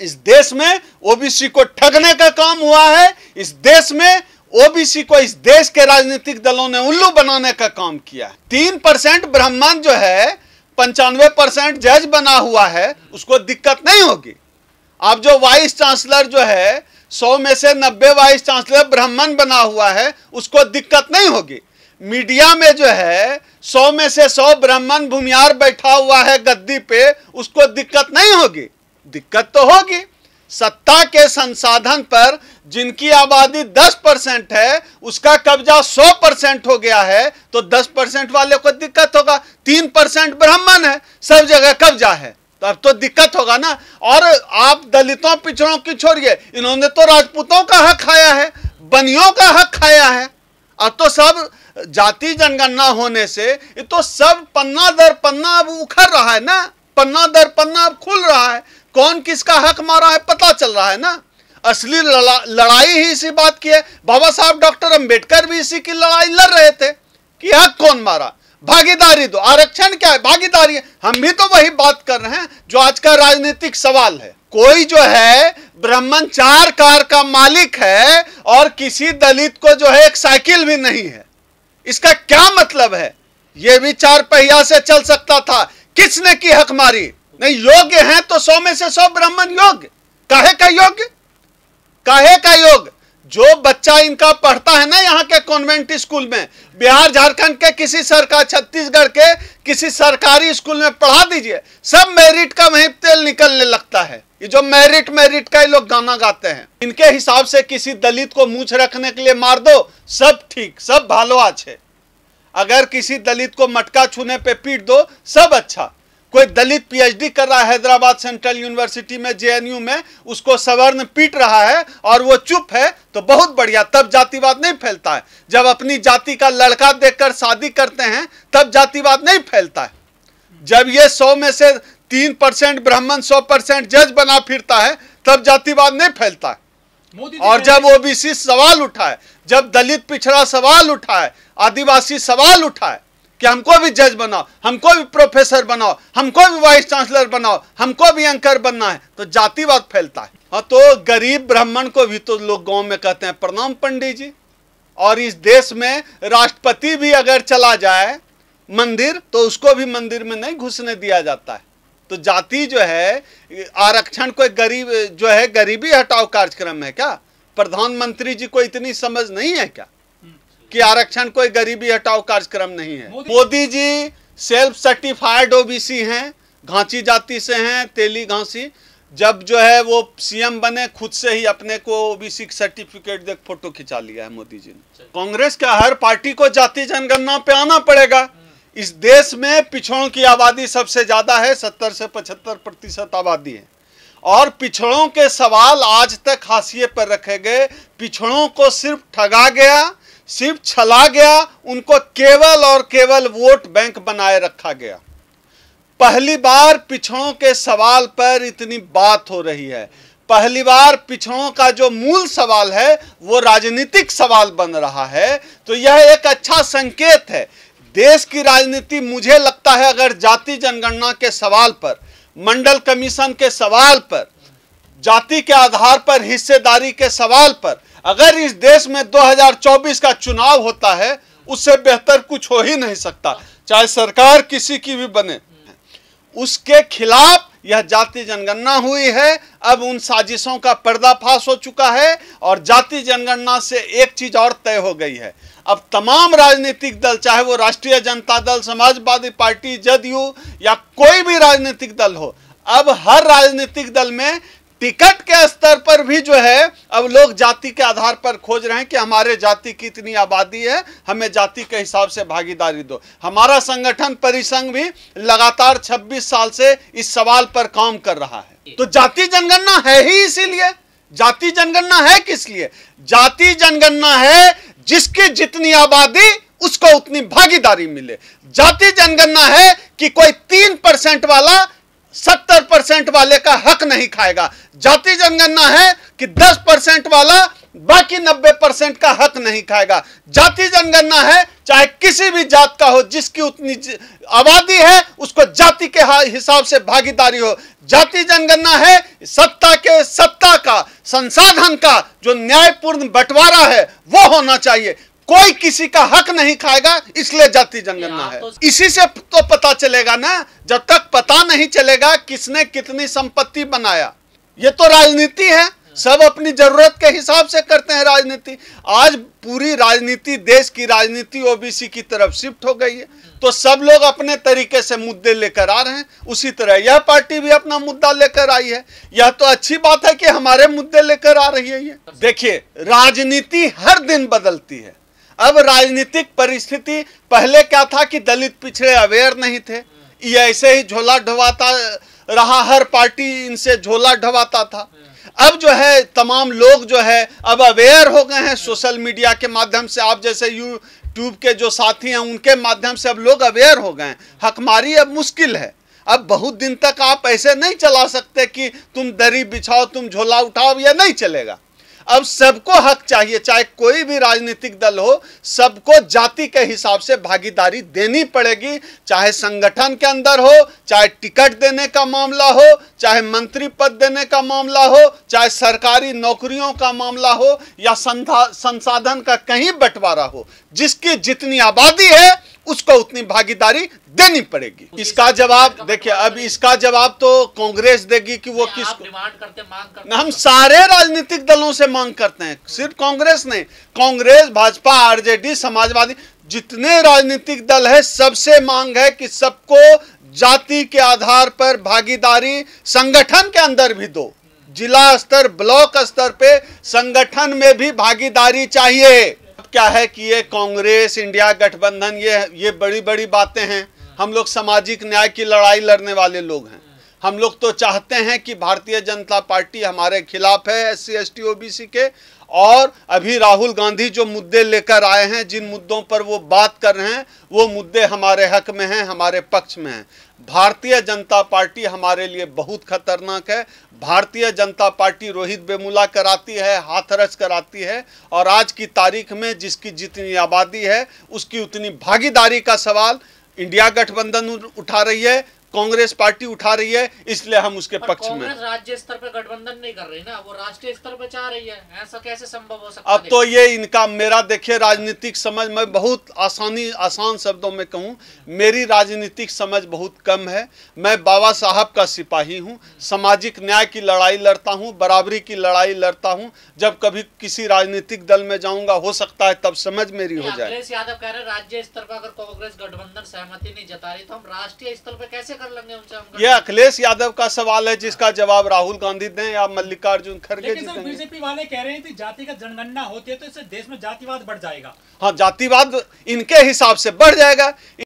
इस देश में ओबीसी को ठगने का काम हुआ है इस देश में ओबीसी को इस देश के राजनीतिक दलों ने उल्लू बनाने का काम किया है तीन परसेंट ब्राह्मण जो है पंचानवे परसेंट जज बना हुआ है उसको दिक्कत नहीं होगी आप जो वाइस चांसलर जो है सौ में से नब्बे वाइस चांसलर ब्राह्मण बना हुआ है उसको दिक्कत नहीं होगी मीडिया में जो है सौ में से सौ ब्राह्मण भूमियार बैठा हुआ है गद्दी पे उसको दिक्कत नहीं होगी दिक्कत तो होगी सत्ता के संसाधन पर जिनकी आबादी 10 परसेंट है उसका कब्जा 100 परसेंट हो गया है तो 10 परसेंट वाले को दिक्कत होगा तीन परसेंट ब्राह्मण है सब जगह कब्जा है तो अब तो दिक्कत होगा ना और आप दलितों पिछड़ों की छोड़िए इन्होंने तो राजपूतों का हक खाया है बनियों का हक खाया है अब तो सब जाति जनगणना होने से ये तो सब पन्ना दर पन्ना अब उखड़ रहा है ना पन्ना दर पन्ना अब खुल रहा है कौन किसका हक मारा है पता चल रहा है ना असली लड़ा, लड़ाई ही इसी बात की है बाबा साहब डॉक्टर अंबेडकर भी इसी की लड़ाई लड़ रहे थे कि हक कौन मारा भागीदारी दो आरक्षण क्या है भागीदारी है हम भी तो वही बात कर रहे हैं जो आज का राजनीतिक सवाल है कोई जो है ब्राह्मण चार कार का मालिक है और किसी दलित को जो है एक साइकिल भी नहीं है इसका क्या मतलब है यह भी चार पहिया से चल सकता था किसने की हक मारी नहीं योग्य हैं तो सौ में से सौ ब्राह्मण योग्य काहे का योग्य काहे का योग्य जो बच्चा इनका पढ़ता है ना यहाँ के कॉन्वेंट स्कूल में बिहार झारखंड के किसी सरकार छत्तीसगढ़ के किसी सरकारी स्कूल में पढ़ा दीजिए सब मेरिट का वहीं तेल निकलने लगता है ये जो मेरिट मेरिट का ही लोग गाना गाते हैं इनके हिसाब से किसी दलित को मूछ रखने के लिए मार दो सब ठीक सब भालो अच्छे अगर किसी दलित को मटका छूने पे पीट दो सब अच्छा कोई दलित पीएचडी कर रहा है हैदराबाद सेंट्रल यूनिवर्सिटी में जेएनयू में उसको सवर्ण पीट रहा है और वो चुप है तो बहुत बढ़िया तब जातिवाद नहीं फैलता है जब अपनी जाति का लड़का देखकर शादी करते हैं तब जातिवाद नहीं फैलता है जब ये सौ में से तीन परसेंट ब्राह्मण सौ परसेंट जज बना फिरता है तब जातिवाद नहीं फैलता है और जब ओबीसी सवाल उठाए जब दलित पिछड़ा सवाल उठाए आदिवासी सवाल उठाए कि हमको भी जज बनाओ हमको भी प्रोफेसर बनाओ हमको भी वाइस चांसलर बनाओ हमको भी एंकर बनना है तो जातिवाद फैलता है हाँ तो गरीब ब्राह्मण को भी तो लोग गांव में कहते हैं प्रणाम पंडित जी और इस देश में राष्ट्रपति भी अगर चला जाए मंदिर तो उसको भी मंदिर में नहीं घुसने दिया जाता है तो जाति जो है आरक्षण को गरीब जो है गरीबी हटाओ कार्यक्रम है क्या प्रधानमंत्री जी को इतनी समझ नहीं है क्या कि आरक्षण कोई गरीबी हटाओ कार्यक्रम नहीं है Modi ji self certified OBC हैं घांची जाति से हैं तेली घांसी जब जो है वो सीएम बने खुद से ही अपने को ओबीसी सर्टिफिकेट देख फोटो खिंचा लिया है मोदी जी ने अच्छा। कांग्रेस का हर पार्टी को जाति जनगणना पे आना पड़ेगा हम्म। इस देश में पिछड़ों की आबादी सबसे ज़्यादा है सत्तर से पचहत्तर प्रतिशत आबादी है और पिछड़ों के सवाल आज तक हाशिए पर रखे गए पिछड़ों को सिर्फ ठगा गया सिर्फ छला गया उनको केवल और केवल वोट बैंक बनाए रखा गया पहली बार पिछड़ों के सवाल पर इतनी बात हो रही है पहली बार पिछड़ों का जो मूल सवाल है वो राजनीतिक सवाल बन रहा है तो यह एक अच्छा संकेत है देश की राजनीति मुझे लगता है अगर जाति जनगणना के सवाल पर मंडल कमीशन के सवाल पर जाति के आधार पर हिस्सेदारी के सवाल पर अगर इस देश में 2024 का चुनाव होता है उससे बेहतर कुछ हो ही नहीं सकता चाहे सरकार किसी की भी बने उसके खिलाफ यह जाति जनगणना हुई है अब उन साजिशों का पर्दाफाश हो चुका है और जाति जनगणना से एक चीज और तय हो गई है अब तमाम राजनीतिक दल चाहे वो राष्ट्रीय जनता दल समाजवादी पार्टी जदयू या कोई भी राजनीतिक दल हो अब हर राजनीतिक दल में टिकट के स्तर पर भी जो है अब लोग जाति के आधार पर खोज रहे हैं कि हमारे जाति की इतनी आबादी है हमें जाति के हिसाब से भागीदारी दो हमारा संगठन परिसंघ भी लगातार 26 साल से इस सवाल पर काम कर रहा है तो जाति जनगणना है ही इसीलिए जाति जनगणना है किस लिए जाति जनगणना है जिसकी जितनी आबादी उसको उतनी भागीदारी मिले जाति जनगणना है कि कोई तीन परसेंट वाला सत्तर परसेंट वाले का हक नहीं खाएगा जाति जनगणना है कि दस परसेंट वाला बाकी नब्बे परसेंट का हक नहीं खाएगा जाति जनगणना है चाहे किसी भी जात का हो जिसकी उतनी आबादी है उसको जाति के हिसाब से भागीदारी हो जाति जनगणना है सत्ता के सत्ता का संसाधन का जो न्यायपूर्ण बंटवारा है वो होना चाहिए कोई किसी का हक नहीं खाएगा इसलिए जाति जनगणना है तो... इसी से तो पता चलेगा ना जब तक पता नहीं चलेगा किसने कितनी संपत्ति बनाया ये तो राजनीति है सब अपनी जरूरत के हिसाब से करते हैं राजनीति आज पूरी राजनीति देश की राजनीति ओबीसी की तरफ शिफ्ट हो गई है तो सब लोग अपने तरीके से मुद्दे लेकर आ रहे हैं उसी तरह यह पार्टी भी अपना मुद्दा लेकर आई है यह तो अच्छी बात है कि हमारे मुद्दे लेकर आ रही है देखिए राजनीति हर दिन बदलती है अब राजनीतिक परिस्थिति पहले क्या था कि दलित पिछड़े अवेयर नहीं थे ये ऐसे ही झोला ढवाता रहा हर पार्टी इनसे झोला ढवाता था अब जो है तमाम लोग जो है अब अवेयर हो गए हैं सोशल मीडिया के माध्यम से आप जैसे यूट्यूब के जो साथी हैं उनके माध्यम से अब लोग अवेयर हो गए हैं हकमारी अब मुश्किल है अब बहुत दिन तक आप ऐसे नहीं चला सकते कि तुम दरी बिछाओ तुम झोला उठाओ यह नहीं चलेगा अब सबको हक चाहिए चाहे कोई भी राजनीतिक दल हो सबको जाति के हिसाब से भागीदारी देनी पड़ेगी चाहे संगठन के अंदर हो चाहे टिकट देने का मामला हो चाहे मंत्री पद देने का मामला हो चाहे सरकारी नौकरियों का मामला हो या संसाधन का कहीं बंटवारा हो जिसकी जितनी आबादी है उसको उतनी भागीदारी देनी पड़ेगी इसका जवाब देखिए मतलब अब इसका जवाब तो कांग्रेस देगी कि वो किस करते मांग करते हम सारे राजनीतिक दलों से मांग करते हैं सिर्फ कांग्रेस नहीं कांग्रेस भाजपा आरजेडी समाजवादी जितने राजनीतिक दल है सबसे मांग है कि सबको जाति के आधार पर भागीदारी संगठन के अंदर भी दो जिला स्तर ब्लॉक स्तर पे संगठन में भी भागीदारी चाहिए क्या है कि ये कांग्रेस इंडिया गठबंधन ये ये बड़ी बड़ी बातें हैं हम लोग सामाजिक न्याय की लड़ाई लड़ने वाले लोग हैं हम लोग तो चाहते हैं कि भारतीय जनता पार्टी हमारे खिलाफ है एस सी एस टी के और अभी राहुल गांधी जो मुद्दे लेकर आए हैं जिन मुद्दों पर वो बात कर रहे हैं वो मुद्दे हमारे हक में हैं हमारे पक्ष में हैं भारतीय जनता पार्टी हमारे लिए बहुत खतरनाक है भारतीय जनता पार्टी रोहित बेमुला कराती है हाथरस कराती है और आज की तारीख में जिसकी जितनी आबादी है उसकी उतनी भागीदारी का सवाल इंडिया गठबंधन उठा रही है कांग्रेस पार्टी उठा रही है इसलिए हम उसके पक्ष में राज्य स्तर पर गठबंधन नहीं कर रही ना वो राष्ट्रीय स्तर पर चाह रही है ऐसा कैसे संभव हो सकता अब तो ये इनका मेरा देखिए राजनीतिक समझ मैं बहुत आसानी आसान शब्दों में कहूँ मेरी राजनीतिक समझ बहुत कम है मैं बाबा साहब का सिपाही हूँ सामाजिक न्याय की लड़ाई लड़ता हूँ बराबरी की लड़ाई लड़ता हूँ जब कभी किसी राजनीतिक दल में जाऊँगा हो सकता है तब समझ मेरी हो जाए यादव कह रहे राज्य स्तर पर अगर कांग्रेस गठबंधन सहमति नहीं जता रही तो हम राष्ट्रीय स्तर पर कैसे ये अखिलेश यादव का सवाल है जिसका जवाब राहुल गांधी दें या मल्लिकार्जुन खड़गे जी बीजेपी वाले कह रहे हैं कि जाति का जनगणना होती है तो इससे देश में जातिवाद बढ़ जाएगा हाँ जातिवाद इनके हिसाब से बढ़ जाएगा